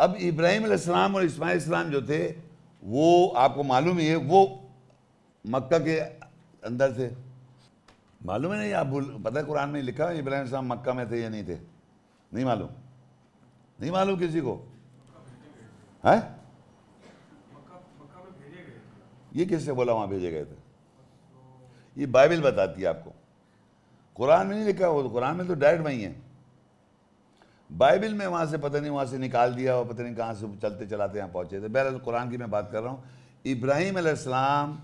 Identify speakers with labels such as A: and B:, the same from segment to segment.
A: अब इब्राहिम इस्लाम और इस्माइल इस्लाम जो थे वो आपको मालूम ही है वो मक्का के अंदर थे मालूम है नहीं आप भूल पता है कुरान में लिखा इब्राहिम इस्लाम मक्का में थे या नहीं थे नहीं मालूम नहीं मालूम किसी को है ये किससे बोला वहाँ भेजे गए थे ये बाइबल बताती है आपको कुरान में नहीं लिखा वो तो कुरान में तो डायरेक्ट वहीं है बाइबल में वहाँ से पता नहीं वहाँ से निकाल दिया और पता नहीं कहाँ से चलते चलाते यहाँ पहुँचे थे तो बहरहाल कुरान की मैं बात कर रहा हूँ इब्राहिम अलैहिस्सलाम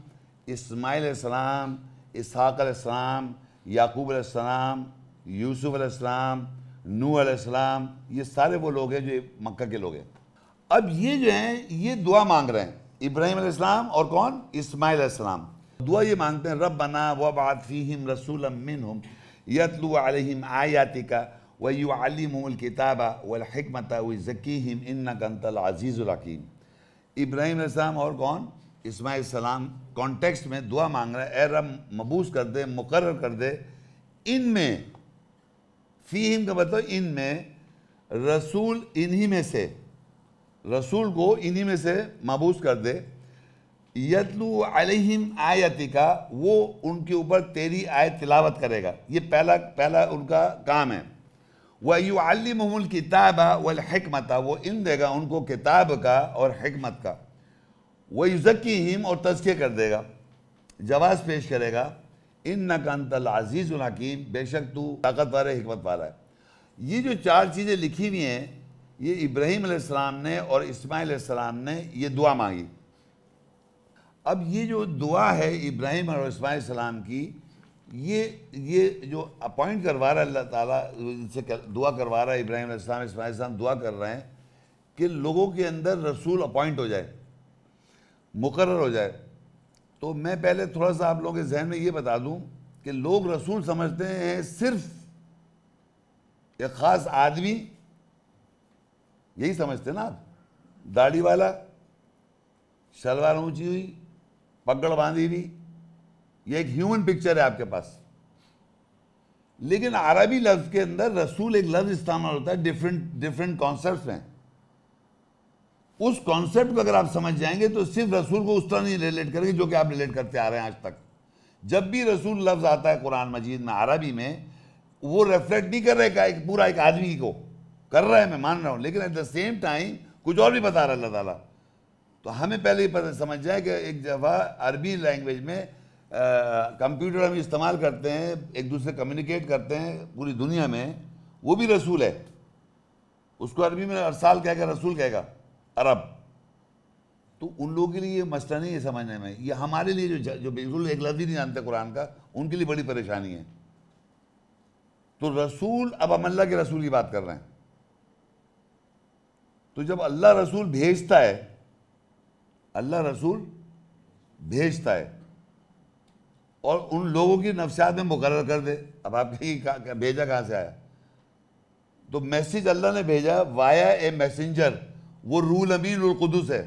A: इस्माइल अलैहिस्सलाम इसहाक अलैहिस्सलाम याकूब अलैहिस्सलाम यूसुफ अलैहिस्सलाम नू अलैहिस्सलाम ये सारे वो लोग हैं जो मक्का के लोग हैं अब ये जो हैं ये दुआ मांग रहे हैं इब्राहिम अलैहिस्सलाम और कौन इस्माइल अलैहिस्सलाम दुआ ये मांगते हैं रब बना फ़ीहिम रसूल मिनहुम यतलू अलैहिम आयातिका वयुआलिमकिताबा वलहमत वज़कीम इन्ना कंतल अज़ीज़ुलकीम इब्राहिम इस्लाम और कौन इसमाईल सलाम कॉन्टेक्स्ट में दुआ मांग रहा है रब मबूस कर दे मुकर कर दे इन में फ़ीम का मतलब इन में रसूल इन्हीं में से रसूल को इन्हीं में से मबूस कर दे यतलू अलहिम आयति का वो उनके ऊपर तेरी आयत तिलावत करेगा ये पहला पहला उनका काम है ममूल किताब वलहकमत वो इन देगा उनको किताब का और हमत का वह वयुज़की हिम और तस्के कर देगा जवाब पेश करेगा इन नकानतल अजीज़ हकीम बेशक तू ताकतवर है हमत वाला है ये जो चार चीज़ें लिखी हुई हैं ये इब्राहिम ने और इस्माईलम ने ये दुआ मांगी अब ये जो दुआ है इब्राहिम और इसमाईसम की ये ये जो अपॉइंट करवा रहा है अल्लाह ताला इनसे कर, दुआ करवा रहा है इब्राहिम इस्लाम इसमाइल इस्लाम दुआ कर रहे हैं कि लोगों के अंदर रसूल अपॉइंट हो जाए मुकर हो जाए तो मैं पहले थोड़ा सा आप लोगों के जहन में ये बता दूं कि लोग रसूल समझते हैं सिर्फ एक ख़ास आदमी यही समझते हैं ना आप दाढ़ी वाला शलवार ऊँची हुई पगड़ बांधी हुई ये एक ह्यूमन पिक्चर है आपके पास लेकिन अरबी लफ्ज के अंदर रसूल एक लफ्ज इस्तेमाल होता है डिफरेंट डिफरेंट कॉन्सेप्ट में उस कॉन्सेप्ट को अगर आप समझ जाएंगे तो सिर्फ रसूल को उस तरह नहीं रिलेट करेंगे जो कि आप रिलेट करते आ रहे हैं आज तक जब भी रसूल लफ्ज़ आता है कुरान मजीद में अरबी में वो रिफ्लेक्ट नहीं कर रहे एक पूरा एक आदमी को कर रहा है मैं मान रहा हूं लेकिन एट द सेम टाइम कुछ और भी बता रहा है अल्लाह ताला तो हमें पहले ही पता समझ जाए कि एक दफ़ा अरबी लैंग्वेज में कंप्यूटर हम इस्तेमाल करते हैं एक दूसरे कम्युनिकेट करते हैं पूरी दुनिया में वो भी रसूल है उसको अरबी में अरसाल कहेगा रसूल कहेगा अरब तो उन लोगों के लिए ये मसला नहीं है समझने में ये हमारे लिए जो जो बिल्कुल एक लफ्ज ही नहीं जानते कुरान का उनके लिए बड़ी परेशानी है तो रसूल अब हम अल्लाह के रसूल की बात कर रहे हैं तो जब अल्लाह रसूल भेजता है अल्लाह रसूल भेजता है और उन लोगों की नफसियात में मुकर कर दे अब आप कहीं भेजा कहाँ से आया तो मैसेज अल्लाह ने भेजा वाया ए मैसेंजर वो रूल अमीन उलकदस है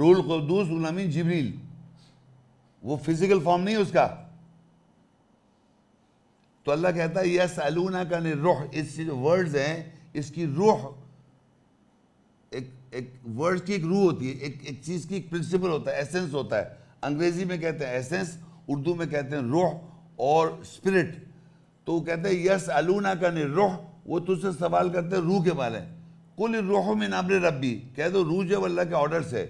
A: रूल कदूस रूल अमीन जबरील वो फिजिकल फॉर्म नहीं है उसका तो अल्लाह कहता है यह सैलूना का ने रुख इस जो वर्ड्स हैं इसकी रूह एक एक वर्ड की एक रूह होती है एक एक चीज़ की एक प्रिंसिपल होता है एसेंस होता है अंग्रेजी में कहते हैं एसेंस उर्दू में कहते हैं रोह और स्पिरिट तो वो कहते हैं यस अलूना का रोह वो तुझसे सवाल करते हैं रूह के बारे में कुल रोह में नाम रबी कह दो रूह जो अल्लाह के ऑर्डर से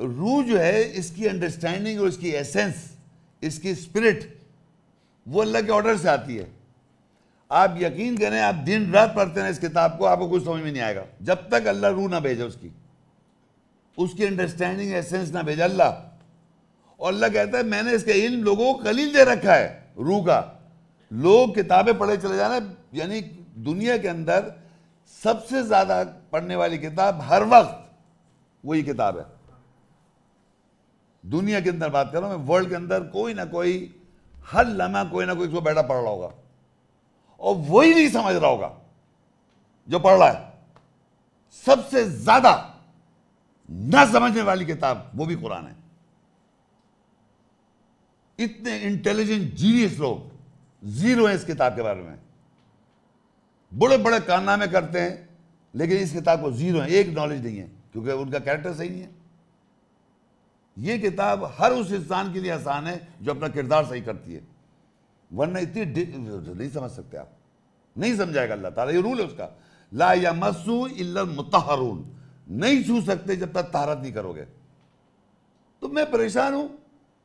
A: रूह जो है इसकी अंडरस्टैंडिंग और इसकी एसेंस इसकी स्पिरिट वो अल्लाह के ऑर्डर से आती है आप यकीन करें आप दिन रात पढ़ते हैं इस किताब को आपको कुछ समझ में नहीं आएगा जब तक अल्लाह रूह ना भेजे उसकी उसकी अंडरस्टैंडिंग एसेंस ना भेजा अल्लाह और अल्लाह कहता है मैंने इसके इल्म लोगों को कलील दे रखा है रूह का लोग किताबें पढ़े चले जाना यानी दुनिया के अंदर सबसे ज़्यादा पढ़ने वाली किताब हर वक्त वही किताब है दुनिया के अंदर बात कर रहा हूं मैं वर्ल्ड के अंदर कोई ना कोई हर लम्हा कोई ना कोई इसको बैठा पढ़ रहा होगा और वही नहीं समझ रहा होगा जो पढ़ रहा है सबसे ज़्यादा ना समझने वाली किताब वो भी कुरान है इतने इंटेलिजेंट जीनियस लोग जीरो हैं इस किताब के बारे में बड़े बड़े कारनामे करते हैं लेकिन इस किताब को जीरो है एक नॉलेज नहीं है क्योंकि उनका कैरेक्टर सही नहीं है यह किताब हर उस इंसान के लिए आसान है जो अपना किरदार सही करती है वरना इतनी नहीं समझ सकते आप नहीं समझाएगा अल्लाह ताला ये रूल है उसका ला या मसू मुतहरून नहीं छू सकते जब तक तहारत नहीं करोगे तो मैं परेशान हूं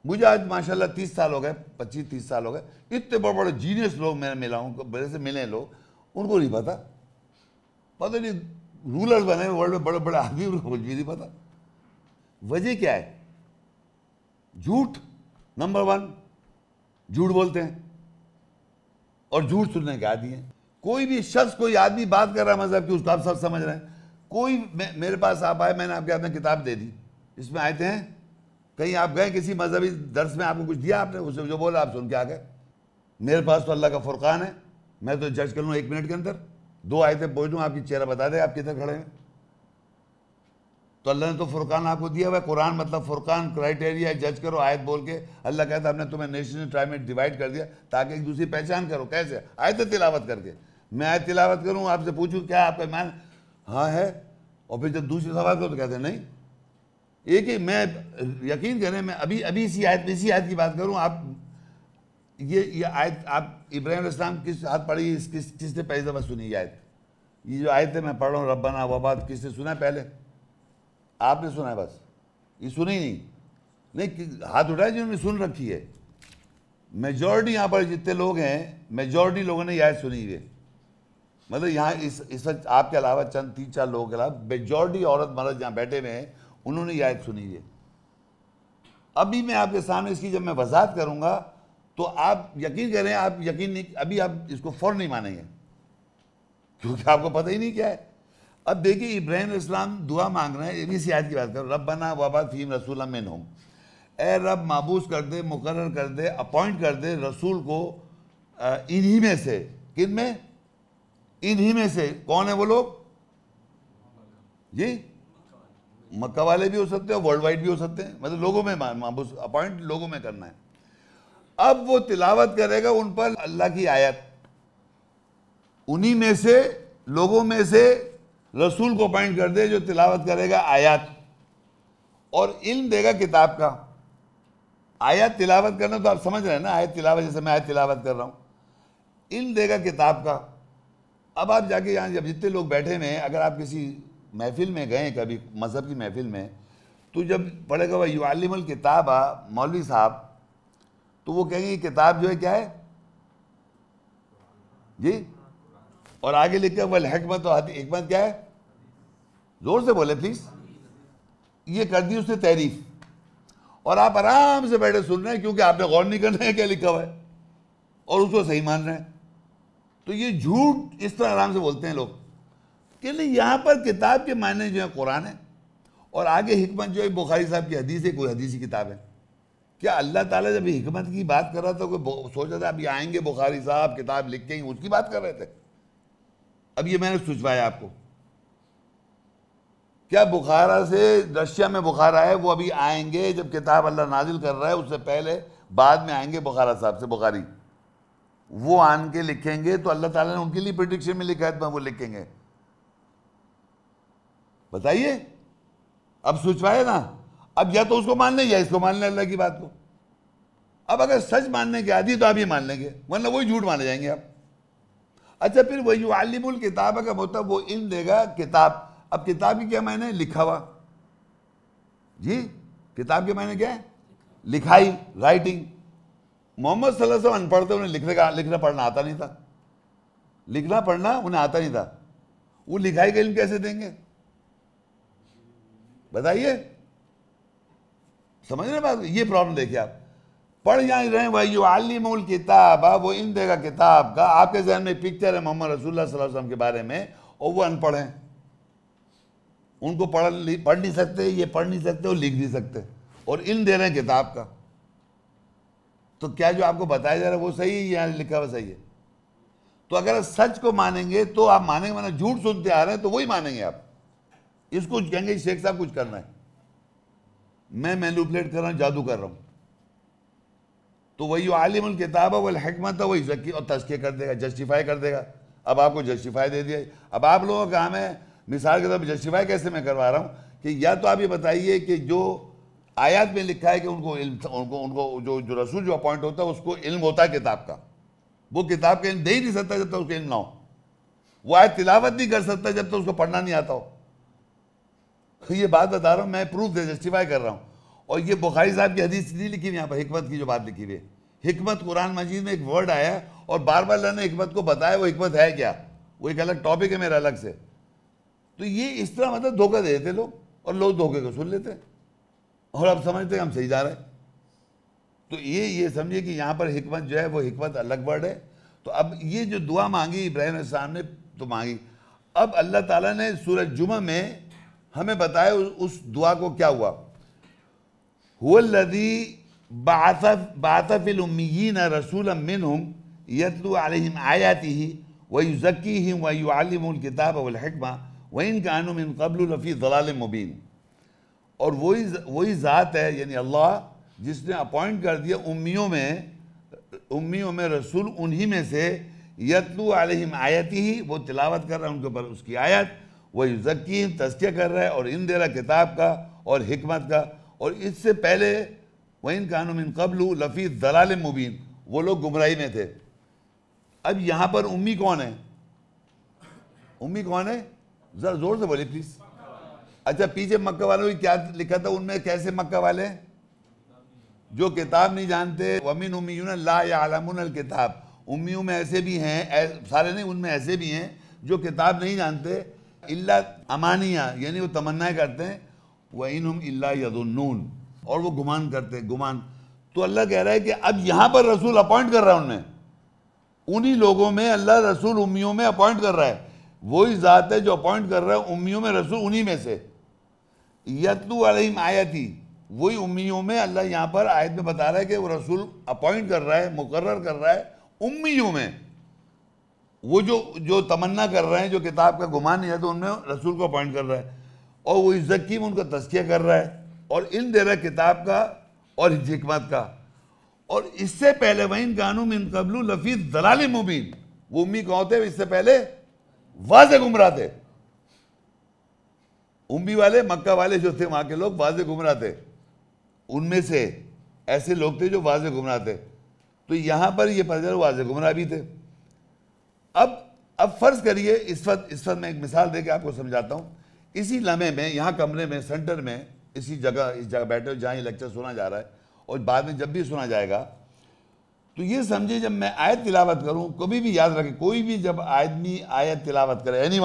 A: मुझे आज माशाल्लाह तीस साल हो गए पच्चीस तीस साल हो गए इतने बड़े बड़े जीनियस लोग मैं मिला हूँ बड़े से मिले लोग उनको नहीं पता पता नहीं रूलर बने वर्ल्ड में बड़े बड़े आदमी उनको कुछ भी नहीं पता वजह क्या है झूठ नंबर वन झूठ बोलते हैं और झूठ सुनने के आदि हैं कोई भी शख्स कोई आदमी बात कर रहा है मजहब की उसको आप सब समझ रहे हैं कोई मेरे पास आप आए मैंने आपके हाथ में किताब दे दी इसमें आए थे कहीं आप गए किसी मजहबी दर्स में आपको कुछ दिया आपने उसे जो बोला आप सुन के आ गए मेरे पास तो अल्लाह का फुरकान है मैं तो जज कर लूँ एक मिनट के अंदर दो आयतें बोझ लूँ आपकी चेहरा बता दे आप किधर खड़े हैं तो अल्लाह ने तो फुरकान आपको दिया हुआ कुरान मतलब फुरकान क्राइटेरिया जज करो आयत बोल के अल्लाह कहता हमने तुम्हें नेशन ट्राई में डिवाइड कर दिया ताकि एक दूसरी पहचान करो कैसे आयत तिलावत करके मैं आयत तिलावत करूँ आपसे पूछूँ क्या आपका ईमान हाँ है और फिर जब दूसरी सवाल करो तो कहते नहीं एक ही मैं यकीन करें मैं अभी अभी इसी आयत इसी आयत की बात करूं आप ये ये आयत आप इब्राहिम इस्लाम किस हाथ पढ़ी इस किस किसने पहली दफ़ा सुनी ये आयत ये जो आयत है मैं पढ़ रहा हूँ रब्बाना वबाद किसने सुना है पहले आपने सुना है बस ये सुनी नहीं नहीं हाथ उठाए जिन्होंने सुन रखी है मेजॉरिटी यहाँ पर जितने लोग हैं मेजॉरिटी लोगों ने यह सुनी हुई है मतलब यहाँ इस इस वक्त आपके अलावा चंद तीन चार लोगों के अलावा मेजॉरिटी औरत मर्द यहाँ बैठे हुए हैं उन्होंने यह आयत सुनी है अभी मैं आपके सामने इसकी जब मैं वजाहत करूंगा तो आप यकीन करें आप यकीन नहीं अभी आप इसको फ़ौर नहीं मानेंगे क्योंकि आपको पता ही नहीं क्या है अब देखिए इब्राहिम इस्लाम दुआ मांग रहे हैं इसी सियात की बात कर रब बना वबा फ़ीम रसूल मिन हूँ ए रब मबूस कर दे मुकर कर दे अपॉइंट कर दे रसूल को इन्हीं में से किन में इन्हीं में से कौन है वो लोग जी मक्का वाले भी हो सकते हैं वर्ल्ड वाइड भी हो सकते हैं मतलब लोगों में अपॉइंट लोगों में करना है अब वो तिलावत करेगा उन पर अल्लाह की आयत उन्हीं में से लोगों में से रसूल को अपॉइंट कर दे जो तिलावत करेगा आयत और इल्म देगा किताब का आयत तिलावत करना तो आप समझ रहे हैं ना आयत तिलावत जैसे मैं आयत तिलावत कर रहा हूँ इल्म देगा किताब का अब आप जाके यहां जब जितने लोग बैठे हैं अगर आप किसी महफिल में गए कभी मज़हब की महफिल में तो जब पढ़ेगा वह युवालिमल किताब आ मौलवी साहब तो वो कहेंगे किताब जो है क्या है जी और आगे लिखकर वल हकमत और क्या है ज़ोर से बोले प्लीज़ ये कर दी उसने तहरीफ और आप आराम से बैठे सुन रहे हैं क्योंकि आपने गौर नहीं करना है क्या लिखा हुआ है और उसको सही मान रहे हैं तो ये झूठ इस तरह आराम से बोलते हैं लोग कि नहीं यहाँ पर किताब के मायने जो है कुरान है और आगे हमत जो है बुखारी साहब की हदीस है कोई हदीसी किताब है क्या अल्लाह ताला जब हमत की बात कर रहा था कोई रहा था अभी आएंगे बुखारी साहब किताब लिख के ही उसकी बात कर रहे थे अब ये मैंने सुझवाया आपको क्या बुखारा से रशिया में बुखारा है वो अभी आएंगे जब किताब अल्लाह नाजिल कर रहा है उससे पहले बाद में आएंगे बुखारा साहब से बुखारी वो आन के लिखेंगे तो अल्लाह ताला ने उनके लिए प्रडिक्शन में लिखा है तो वो लिखेंगे बताइए अब सोच पाए ना अब या तो उसको मानने या इसको मान लें अल्लाह की बात को अब अगर सच मानने के आदि तो आप ही मान लेंगे वरना वही झूठ माने जाएंगे आप अच्छा फिर वही आलिमुल किताब का मतलब वो इन देगा किताब अब किताब की क्या मायने लिखा हुआ जी किताब के मायने क्या है लिखाई राइटिंग मोहम्मद सल्लल्लाहु अलैहि अनपढ़ थे उन्हें लिखने का लिखना पढ़ना आता नहीं था लिखना पढ़ना उन्हें आता नहीं था वो लिखाई का इल्म कैसे देंगे बताइए समझ रहे बात ये प्रॉब्लम देखिए आप पढ़ जाए रहे भाई जो आलिमुल किताब वो इन देगा किताब का आपके जहन में पिक्चर है मोहम्मद रसुल्ला वसल्लम के बारे में और वो अनपढ़ हैं उनको पढ़ पढ़ नहीं सकते ये पढ़ नहीं सकते और लिख नहीं सकते और इन दे रहे हैं किताब का तो क्या जो आपको बताया जा रहा है वो सही है या लिखा हुआ सही है तो अगर सच को मानेंगे तो आप मानेंगे माना झूठ सुनते आ रहे हैं तो वही मानेंगे आप इसको कहेंगे शेख साहब कुछ करना है मैं मैनुपलेट कर रहा हूं जादू कर रहा हूं तो वही आलिम किताब वल हमत है वही जकी और तस्के कर देगा जस्टिफाई कर देगा अब आपको जस्टिफाई दे दिया अब आप लोगों का काम है मिसाल के तौर पर जस्टिफाई कैसे मैं करवा रहा हूँ कि या तो आप ये बताइए कि जो आयात में लिखा है कि उनको इल्म उनको उनको जो जो रसूल जो अपॉइंट होता है उसको इल्म होता है किताब का वो किताब का इल्म दे ही नहीं सकता जब तक उसको इल्म ना हो वो आयत तिलावत नहीं कर सकता जब तक उसको पढ़ना नहीं आता हो तो ये बात बता रहा हूँ मैं प्रूफ दे जस्टिफाई कर रहा हूँ और ये बुखारी साहब की हदीस नहीं लिखी हुई यहाँ पर हिकमत की जो बात लिखी हुई हिकमत कुरान मजीद में एक वर्ड आया और बार बार अल्लाह ने हिकमत को बताया वो हिकमत है क्या वो एक अलग टॉपिक है मेरा अलग से तो ये इस तरह मतलब धोखा दे देते लोग और लोग धोखे को सुन लेते और अब समझते हैं हम सही जा रहे हैं तो ये ये समझिए कि यहाँ पर हिकमत जो है वो हिकमत अलग वर्ड है तो अब ये जो दुआ मांगी इब्राहिम ने तो मांगी अब अल्लाह ताला ने सूरज जुमा में हमें बताए उस दुआ को क्या हुआ हुदी बातफ़िल उम्मीन रसूल मिनहुम यतलु अलहिम आयाती ही वही ज़की ही वही आलिमकिताब वलहकमा वही कानुमिन कबल रफ़ी दलाल मुबीन और वही वही ज़ात है यानी अल्लाह जिसने अपॉइंट कर दिया उम्मियों में उम्मियों में रसूल उन्हीं में से यतलु अलहिम आयती ही वो तिलावत कर रहा है उनके ऊपर उसकी आयत वह यकीन तस्किया कर रहा है और इन देरा किताब का और हमत का और इससे पहले इन कानूमिन कबलू लफी जलाल मुबीन वो लोग गुमराही में थे अब यहाँ पर उम्मी कौन है उम्मी कौन है ज़रा ज़ोर से बोले प्लीज़ अच्छा पीछे मक्का वालों की क्या लिखा था उनमें कैसे मक्का वाले जो किताब नहीं जानते वमीन उम्मीयून ला या आलमन किताब उम्मीयों में ऐसे भी हैं सारे नहीं उनमें ऐसे भी हैं जो किताब नहीं जानते इल्ला अमानिया यानी वो तमन्नाएं करते हैं वह इन हम इल्ला यदुन्नून और वो गुमान करते हैं गुमान तो अल्लाह कह रहा है कि अब यहां पर रसूल अपॉइंट कर रहा है उन्हें उन्हीं लोगों में अल्लाह रसूल उम्मियों में अपॉइंट कर रहा है वही ज़ात है जो अपॉइंट कर रहा है उम्मियों में रसूल उन्हीं में से यतलू अलहिम आयती वही उम्मियों में अल्लाह यहाँ पर आयत में बता रहा है कि वो रसूल अपॉइंट कर रहा है मुकर्र कर रहा है उम्मियों में वो जो जो तमन्ना कर रहे हैं जो किताब का गुमान है तो उनमें रसूल को अपॉइंट कर रहा है और वो इज्जत की उनका तस्किया कर रहा है और इन दे रहा है किताब का और हिकमत का और इससे पहले वहीन कानू में कबलू लफी दलाल मुबीन वो उम्मी कौन थे इससे पहले वाज गुमराह थे उम्मी वाले मक्का वाले जो थे वहाँ के लोग वाज गुमराह थे उनमें से ऐसे लोग थे जो वाज गुमराह थे तो यहाँ पर ये फजर वाज गुमराह भी थे अब अब फर्ज करिए इस वक्त इस वक्त मैं एक मिसाल दे के आपको समझाता हूँ इसी लम्हे में यहाँ कमरे में सेंटर में इसी जगह इस जगह बैठे जहाँ ये लेक्चर सुना जा रहा है और बाद में जब भी सुना जाएगा तो ये समझे जब मैं आयत तिलावत करूँ कभी भी याद रखे कोई भी जब आदमी आयत तिलावत करे एनी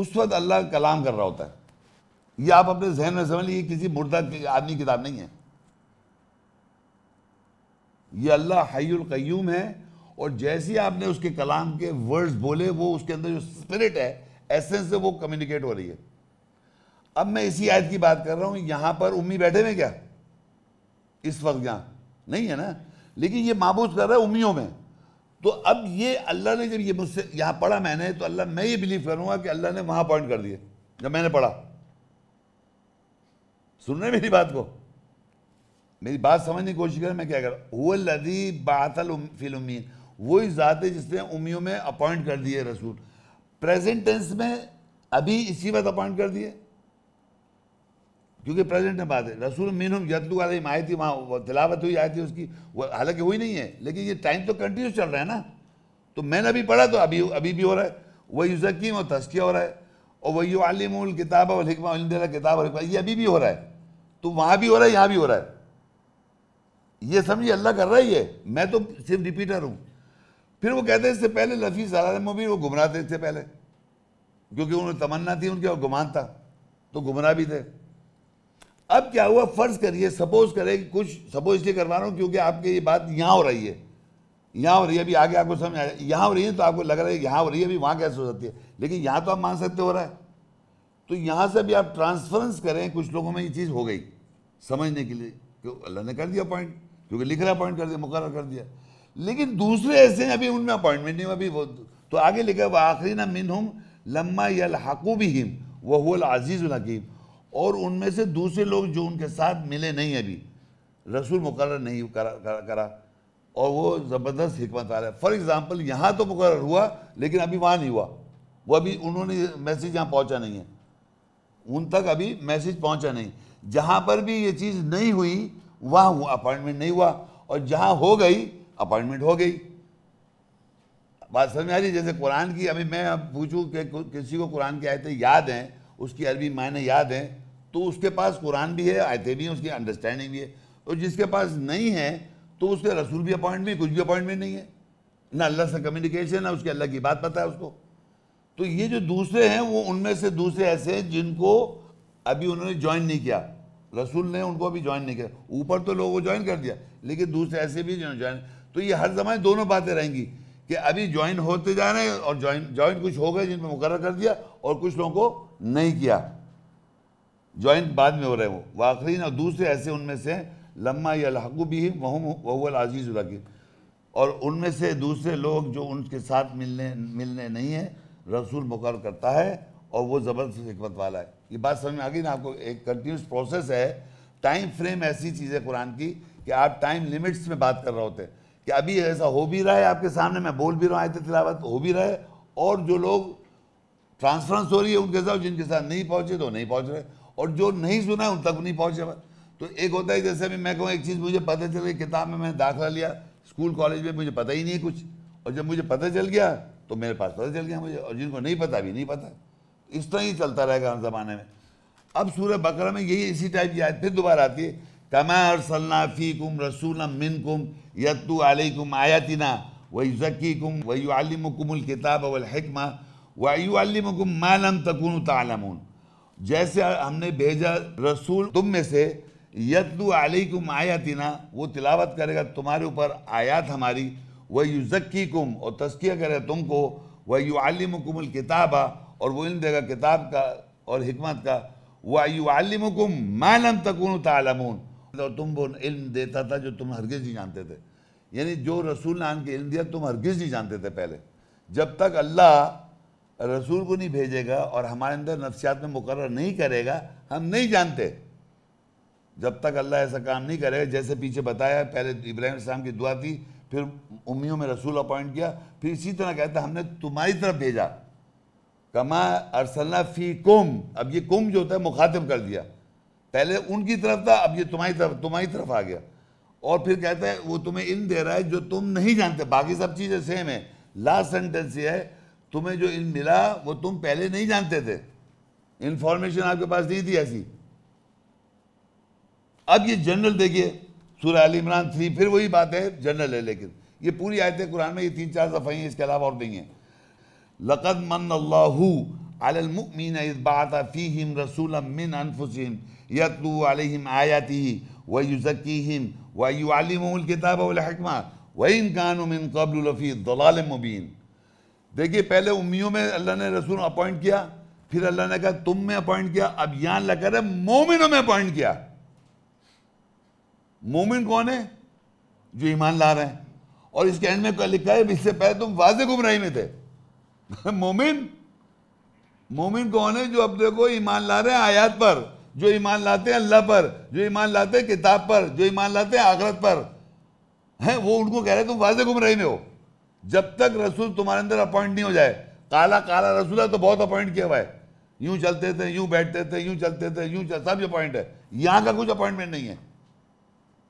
A: उस वक्त अल्लाह कलाम कर रहा होता है ये आप अपने जहन में समझ लीजिए किसी मुर्दा आदमी किताब नहीं है ये अल्लाह हयुल कयूम है और जैसे ही आपने उसके कलाम के वर्ड्स बोले वो उसके अंदर जो स्पिरिट है एसेंस है वो कम्युनिकेट हो रही है अब मैं इसी आयत की बात कर रहा हूं यहां पर उम्मी बैठे हुए क्या इस वक्त यहां नहीं है ना लेकिन ये माबूस कर रहा है उम्मीदों में तो अब ये अल्लाह ने जब ये मुझसे यहां पढ़ा मैंने तो अल्लाह मैं ये बिलीव करूंगा कि अल्लाह ने वहां अपॉइंट कर दिए जब मैंने पढ़ा सुन रहे मेरी बात को मेरी बात समझने की कोशिश कर मैं क्या कर रहा हूं बातल फिल उम्मीद वही ज़ात है जिसने उमियों में अपॉइंट कर दिए रसूल प्रेजेंट टेंस में अभी इसी वक्त अपॉइंट कर दिए क्योंकि प्रेजेंट में बात है रसूल मीन यदलू वाली आए थी वहाँ तिलावत हुई आई थी उसकी हालांकि हुई नहीं है लेकिन ये टाइम तो कंटिन्यू चल रहा है ना तो मैंने अभी पढ़ा तो अभी अभी भी हो रहा है वही जकीम और तस्किया हो रहा है और वही आलिमुल किताब और किताब और ये अभी भी हो रहा है तो वहाँ भी हो रहा है यहाँ भी हो रहा है ये समझिए अल्लाह कर रहा ही है मैं तो सिर्फ रिपीटर हूँ फिर वो कहते इससे पहले लफीज आलम भी वो गुमराह थे इससे पहले क्योंकि उन्होंने तमन्ना थी उनके और गुमान था तो गुमराह भी थे अब क्या हुआ फर्ज करिए सपोज करें कि कुछ सपोज इसलिए करवा रहा हूँ क्योंकि आपके ये बात यहाँ हो रही है यहाँ हो रही है अभी आगे आपको समझ आया यहाँ हो रही है तो आपको लग रहा है यहाँ हो रही है अभी वहाँ कैसे हो सकती है लेकिन यहाँ तो आप मान सकते हो रहा है तो यहाँ से भी आप ट्रांसफरेंस करें कुछ लोगों में ये चीज़ हो गई समझने के लिए क्यों अल्लाह ने कर दिया पॉइंट क्योंकि लिख रहा पॉइंट कर दिया मुकर कर दिया लेकिन दूसरे ऐसे हैं अभी उनमें अपॉइंटमेंट नहीं अभी वो तो आगे लिखा वह आखिरी ना मिन हम लम्मा हकू भी हिम वह हकीम और उनमें से दूसरे लोग जो उनके साथ मिले नहीं अभी रसूल मुकर नहीं करा करा, करा और वो ज़बरदस्त हमत आ रहा है फॉर एग्ज़ाम्पल यहाँ तो मुकर हुआ लेकिन अभी वहाँ नहीं हुआ वो अभी उन्होंने मैसेज यहाँ पहुँचा नहीं है उन तक अभी मैसेज पहुँचा नहीं जहाँ पर भी ये चीज़ नहीं हुई वहाँ अपॉइंटमेंट नहीं हुआ और जहाँ हो गई अपॉइंटमेंट हो गई बात समझ आ रही जैसे कुरान की अभी मैं अब पूछूं कि किसी को कुरान की आयतें याद हैं उसकी अरबी मायने याद हैं तो उसके पास कुरान भी है आयतें भी हैं उसकी अंडरस्टैंडिंग भी है तो जिसके पास नहीं है तो उसके रसूल भी अपॉइंटमेंट कुछ भी अपॉइंटमेंट नहीं है ना अल्लाह से कम्युनिकेशन ना उसके अल्लाह की बात पता है उसको तो ये जो दूसरे हैं वो उनमें से दूसरे ऐसे हैं जिनको अभी उन्होंने ज्वाइन नहीं किया रसूल ने उनको अभी ज्वाइन नहीं किया ऊपर तो लोगों को ज्वाइन कर दिया लेकिन दूसरे ऐसे भी जिन्होंने ज्वाइन तो ये हर जमाने दोनों बातें रहेंगी कि अभी ज्वाइन होते जा रहे हैं और ज्वाइन ज्वाइन कुछ हो गए जिनमें मुकर कर दिया और कुछ लोगों को नहीं किया ज्वाइन बाद में हो रहे हैं वो वाखरीन और दूसरे ऐसे उनमें से लम्मा यलहकू भी वहम वहूल अजीज़ रखी और उनमें से दूसरे लोग जो उनके साथ मिलने मिलने नहीं हैं रसूल मुकर करता है और वो ज़बरदस्त हमत वाला है ये बात समझ में आ गई ना आपको एक कंटिन्यूस प्रोसेस है टाइम फ्रेम ऐसी चीज़ है कुरान की कि आप टाइम लिमिट्स में बात कर रहे होते हैं कि अभी ऐसा हो भी रहा है आपके सामने मैं बोल भी रहा हूँ आयत तिलावत हो भी रहा है और जो लोग ट्रांसफरेंस हो रही है उनके साथ जिनके साथ नहीं पहुँचे तो नहीं पहुँच रहे और जो नहीं सुना है उन तक नहीं पहुँचे तो एक होता है जैसे अभी मैं कहूँ एक चीज़ मुझे पता चल गई किताब में मैंने दाखिला लिया स्कूल कॉलेज में मुझे पता ही नहीं कुछ और जब मुझे पता चल गया तो मेरे पास पता चल गया मुझे और जिनको नहीं पता भी नहीं पता इस तरह ही चलता रहेगा हम ज़माने में अब सूर्य बकरा में यही इसी टाइप की आयत फिर दोबारा आती है कुम रसूल मिनकुम यत्तु अलैकुम वही वयुज़क्कीकुम वयुअल्लिमुकुमुल किताब वल हिकमा वयुअल्लिमुकुम मा मालम तकुनु तालमून जैसे हमने भेजा रसूल तुम में से यत्तु अलैकुम आयातिना वो तिलावत करेगा तुम्हारे ऊपर आयात हमारी ज़की कुम और तस्किया करेगा तुमको वह युआलिमकुमुल किताबा और वो इन देगा किताब का और हमत का वह युआलिमकुम मालम तकुन तालमून और तुम वो इल्म देता था जो तुम हरगिज़ नहीं जानते थे यानी जो रसूल ने के इल्म दिया तुम हरगिज़ नहीं जानते थे पहले जब तक अल्लाह रसूल को नहीं भेजेगा और हमारे अंदर नफ्सियात में मुकर नहीं करेगा हम नहीं जानते जब तक अल्लाह ऐसा काम नहीं करेगा जैसे पीछे बताया पहले इब्राहिम इस्लाम की दुआ थी फिर उम्मियों में रसूल अपॉइंट किया फिर इसी तरह कहता हमने तुम्हारी तरफ भेजा कमा अरसल्ला फ़ी कुम अब ये कुम जो होता है मुखातिब कर दिया पहले उनकी तरफ था अब ये तुम्हारी तरफ तुम्हारी तरफ आ गया और फिर कहता है वो तुम्हें इन दे रहा है जो तुम नहीं जानते बाकी सब चीज़ें सेम है लास्ट सेंटेंस ये है तुम्हें जो इन मिला वो तुम पहले नहीं जानते थे इंफॉर्मेशन आपके पास नहीं थी ऐसी अब ये जनरल देखिए सूर्य अली इमरान थ्री फिर वही बात है जनरल है लेकिन ये पूरी आयतें कुरान में ये तीन चार सफ़ाई हैं इसके अलावा और नहीं है लकद मन على المؤمن إذ بعث فيهم رسولا من أنفسهم يتلو عليهم آياته ويزكيهم ويعلمهم الكتاب والحكمة وإن كانوا من قبل لفي ضلال مبين देखिए पहले उम्मीदों में अल्लाह ने रसूल अपॉइंट किया फिर अल्लाह ने कहा तुम में अपॉइंट किया अब यहां लगा रहे मोमिनों में अपॉइंट किया मोमिन कौन है जो ईमान ला रहे हैं और इसके एंड में लिखा है इससे पहले तुम वाजे गुमराही में थे मोमिन मोमिन कौन है जो अब देखो ईमान ला रहे हैं आयात पर जो ईमान लाते हैं अल्लाह पर जो ईमान लाते हैं किताब पर जो ईमान लाते हैं आखरत पर हैं वो उनको कह रहे हैं तुम वाजे घूम में हो जब तक रसूल तुम्हारे अंदर अपॉइंट नहीं हो जाए काला काला रसूल है तो बहुत अपॉइंट किया हुआ है यूं चलते थे यूं बैठते थे यूं चलते थे यूं चल सब अपॉइंट है यहाँ का कुछ अपॉइंटमेंट नहीं है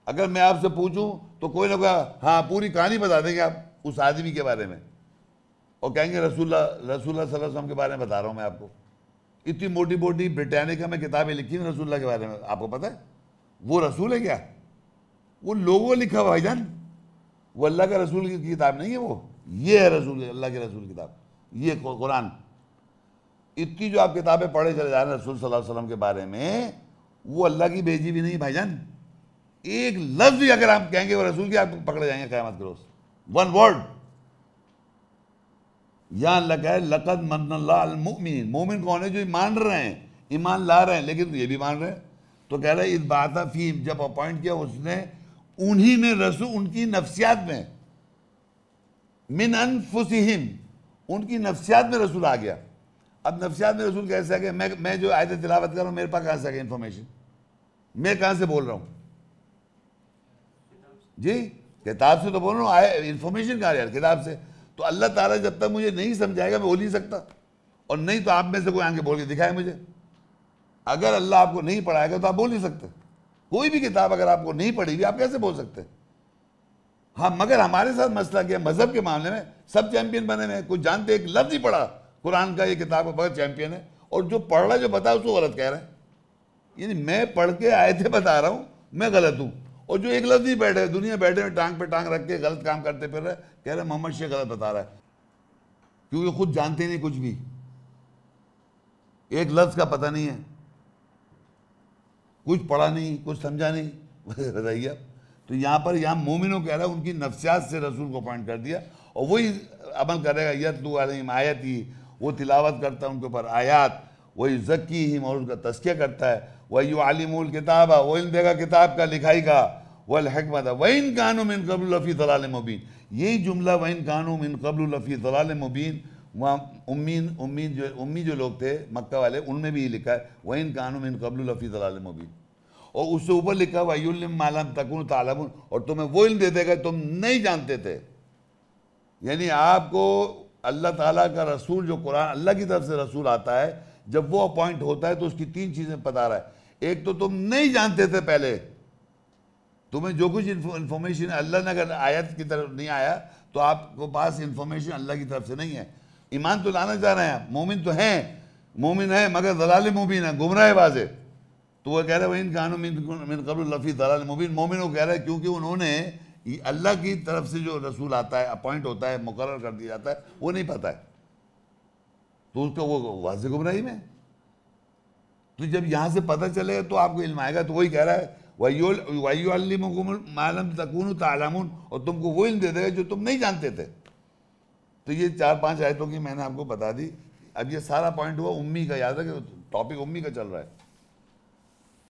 A: अगर मैं आपसे पूछूं तो कोई ना कोई हाँ पूरी कहानी बता देंगे आप उस आदमी के बारे में और कहेंगे रसूल्ला रसूल्ला वसल्लम के बारे में बता रहा हूँ मैं आपको इतनी मोटी मोटी ब्रिटानिका में किताबें लिखी हैं रसूल्ला के बारे में आपको पता है वो रसूल है क्या वो लोगों लिखा भाई जान वो अल्लाह का रसूल की किताब नहीं है वो ये है रसूल अल्लाह के रसूल किताब ये कुरान इतनी जो आप किताबें पढ़े चले जा रहे हैं रसूल सल्लल्लाहु अलैहि वसल्लम के बारे में वो अल्लाह की भेजी भी नहीं भाईजान एक लफ्ज़ भी अगर आप कहेंगे वो रसूल की आप पकड़े जाएंगे क्या के वन वर्ड यहाँ लगा है लकद मनमिन मोमिन कौन है जो मान रहे हैं ईमान ला रहे हैं लेकिन तो ये भी मान रहे हैं तो कह रहे है इस बात फीम जब अपॉइंट किया उसने उन्हीं में रसूल उनकी नफ्सियात में मिन फुसिम उनकी नफ्सियात में रसूल आ गया अब नफ्सियात में रसूल कैसे आ गया मैं मैं जो आयत तिलावत कर रहा हूँ मेरे पास कहाँ से आ गया इन्फॉर्मेशन मैं कहाँ से बोल रहा हूँ जी किताब से तो बोल रहा हूँ इन्फॉर्मेशन कहाँ यार किताब से तो अल्लाह ताला जब तक मुझे नहीं समझाएगा मैं बोल नहीं सकता और नहीं तो आप में से कोई आके बोल के दिखाए मुझे अगर अल्लाह आपको नहीं पढ़ाएगा तो आप बोल नहीं सकते कोई भी किताब अगर आपको नहीं पढ़ेगी आप कैसे बोल सकते हाँ मगर हमारे साथ मसला क्या मज़हब के मामले में सब चैंपियन बने हुए कुछ जानते एक लफ्ज़ ही पढ़ा कुरान का ये किताब का बहुत चैंपियन है और जो पढ़ रहा है जो बता उसको गलत कह रहे हैं यानी मैं पढ़ के आए थे बता रहा हूँ मैं गलत हूँ और जो एक लफ्ज ही बैठे दुनिया बैठे हुए टांग पे टांग रख के गलत काम करते फिर रहे कह रहे मोहम्मद शेख गलत बता रहा है क्योंकि खुद जानते नहीं कुछ भी एक लफ्ज का पता नहीं है कुछ पढ़ा नहीं कुछ समझा नहीं बताइए तो यहाँ पर यहाँ मोमिनों कह रहा है उनकी नफस्यात से रसूल को अपॉइंट कर दिया और वही अमल करेगा यतलू अलम आयत ही वो तिलावत करता है उनके ऊपर आयात वही जक्की ही और उनका तस्किया करता है वयुआलिमुल किताब वो इन देगा किताब का लिखाई का वल हकमत वइन कानू मिन कबल लफ़ी तलाल मुबीन यही जुमला वइन कानू मिन कबल लफ़ी तलाल मुबीन वहाँ उम्मीद उम्मीद जो उम्मी जो लोग थे मक्का वाले उनमें भी ये लिखा है वइन कानू मिन कबल लफ़ी तलाल मुबीन और उससे ऊपर लिखा वही मालम तकुन तालमुन और तुम्हें वो इन दे देगा तुम नहीं जानते थे यानी आपको अल्लाह ताला का रसूल जो कुरान अल्लाह की तरफ से रसूल आता है जब वो अपॉइंट होता है तो उसकी तीन चीज़ें पता रहा है एक तो तुम नहीं जानते थे पहले तुम्हें जो कुछ इन्फॉर्मेशन अल्लाह ने अगर आयत की तरफ नहीं आया तो आपको पास इंफॉर्मेशन अल्लाह की तरफ से नहीं है ईमान तो लाना चाह रहे हैं मोमिन तो हैं मोमिन है मगर दलाल मुबिन है गुमराह बाज है तो वह कह रहे वही कानून मिन कबल लफ़ी दलाल मुबिन मोमिन वो कह रहे हैं क्योंकि उन्होंने अल्लाह की तरफ से जो रसूल आता है अपॉइंट होता है मुकर कर दिया जाता है वो नहीं पता है तो उसका वो वाज गुमराही में तो जब यहाँ से पता चलेगा तो आपको इल्म आएगा तो वही कह रहा है वहीम तकून तालमून और तुमको वो इल्म दे देगा जो तुम नहीं जानते थे तो ये चार पांच आयतों की मैंने आपको बता दी अब ये सारा पॉइंट हुआ उम्मी का याद है कि टॉपिक उम्मी का चल रहा है